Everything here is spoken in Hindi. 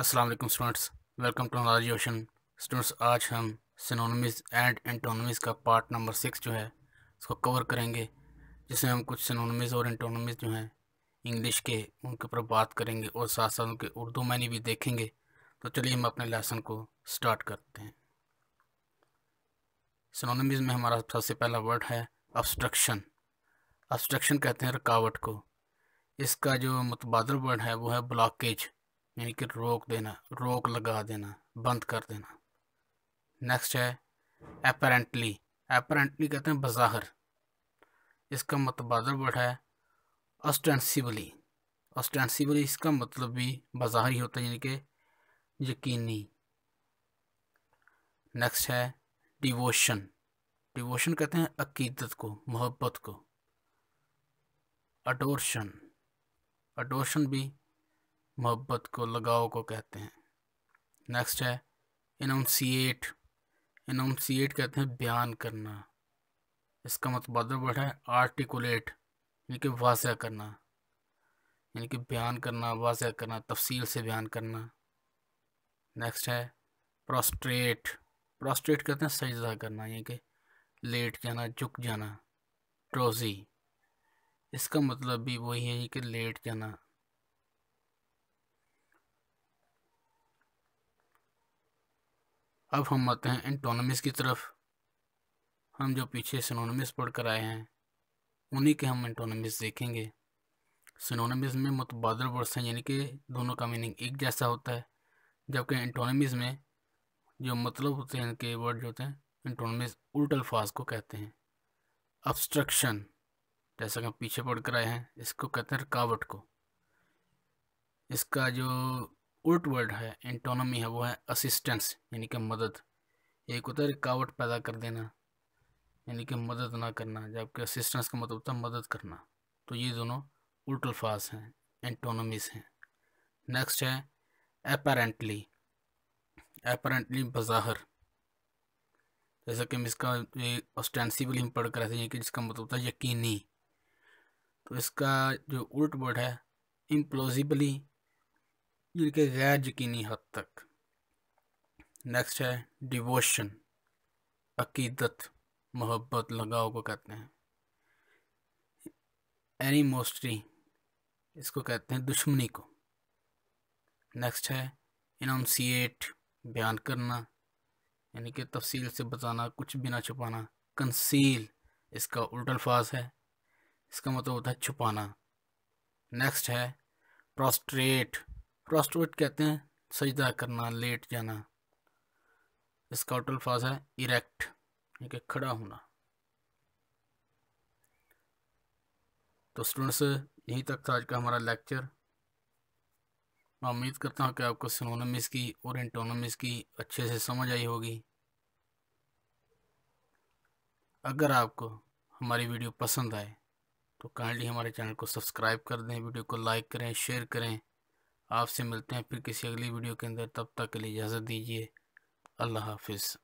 Aslam students welcome to knowledge ocean students आज हम सिनोनमिस एंड एंटोनमिस का पार्ट नंबर सिक्स जो है उसको कवर करेंगे जिसमें हम कुछ सिनोनमिस और एंटोनमिस जो हैं इंग्लिश के उनके ऊपर बात करेंगे और साथ साथ उनके उर्दू मैनी भी देखेंगे तो चलिए हम अपने लेसन को स्टार्ट करते हैं सिनोनमिस में हमारा सबसे पहला वर्ड है अब्सट्रक्शन अब्सट्रक्शन कहते हैं रुकावट को इसका जो मुतबादल वर्ड है वो है ब्लॉकेज यानी कि रोक देना रोक लगा देना बंद कर देना नेक्स्ट है अपरेंटली अपरेंटली कहते हैं बज़ाहर इसका मतबादल मतलब वर्ड है ऑस्टेंसिबली ऑस्टेंसिबली इसका मतलब भी बज़ाहर ही होता है यानी कि यकीनी नेक्स्ट है डिवोशन डिवोशन कहते हैं अकीदत को मोहब्बत को अडोर्शन अडोर्शन भी मोहब्बत को लगाव को कहते हैं नेक्स्ट है इनोमसीट इनोमसीट कहते हैं बयान करना इसका मतबाद मतलब वर्ड है आर्टिकुलेट यानी कि वाजह करना यानी कि बयान करना वाजह करना तफसील से बयान करना नेक्स्ट है प्रोस्ट्रेट प्रोस्ट्रेट कहते हैं सजदा करना यानी कि लेट जाना झुक जाना ट्रोजी इसका मतलब भी वही है कि लेट जाना अब हम आते हैं एंटोनमिस की तरफ हम जो पीछे सिनोनमिस कर आए हैं उन्हीं के हम एंटोनमिस देखेंगे सिनोनमिस में मुतबादल वर्ड्स हैं यानी कि दोनों का मीनिंग एक जैसा होता है जबकि एंटोनमिस में जो मतलब होते हैं इनके वर्ड जो होते हैं एंटोनमिस उल्ट अल्फाज को कहते हैं अब्स्ट्रक्शन जैसा कि हम पीछे पढ़ कर आए हैं इसको कहते हैं रुकावट को इसका जो उल्ट वर्ड है एंटोनमी है वो है असिस्टेंस यानी कि मदद एक होता है रुकावट पैदा कर देना यानी कि मदद ना करना जबकि असिस्टेंस का मतलब होता है मदद करना तो ये दोनों उल्ट अल्फाज हैं एंटोनमीज हैं नेक्स्ट है अपेरेंटली अपेरेंटली बज़ाहर जैसे कि हम इसका ऑस्टेंसिबली हम पढ़ कर रहे थे कि जिसका मतलब होता है यकीनी तो इसका जो उल्ट वर्ड है इम्प्लॉजिबली जिनके गैर यकीनी हद तक नेक्स्ट है डिवोशन अकीदत मोहब्बत लगाव को कहते हैं एनीमोस्ट्री इसको कहते हैं दुश्मनी को नेक्स्ट है इनाउंसिएट बयान करना यानी कि तफसील से बताना कुछ बिना छुपाना कंसील इसका उल्टा अल्फाज है इसका मतलब होता है छुपाना नेक्स्ट है प्रोस्ट्रेट प्रोस्टोवेट कहते हैं सजदा करना लेट जाना इसका टोटल फाज है इरेक्ट यानी खड़ा होना तो स्टूडेंट्स यहीं तक था आज का हमारा लेक्चर मैं उम्मीद करता हूँ कि आपको सिनोनमिस की और इंटोनमिस की अच्छे से समझ आई होगी अगर आपको हमारी वीडियो पसंद आए तो काइंडली हमारे चैनल को सब्सक्राइब कर दें वीडियो को लाइक करें शेयर करें आपसे मिलते हैं फिर किसी अगली वीडियो के अंदर तब तक के लिए इजाज़त दीजिए अल्लाह हाफिज़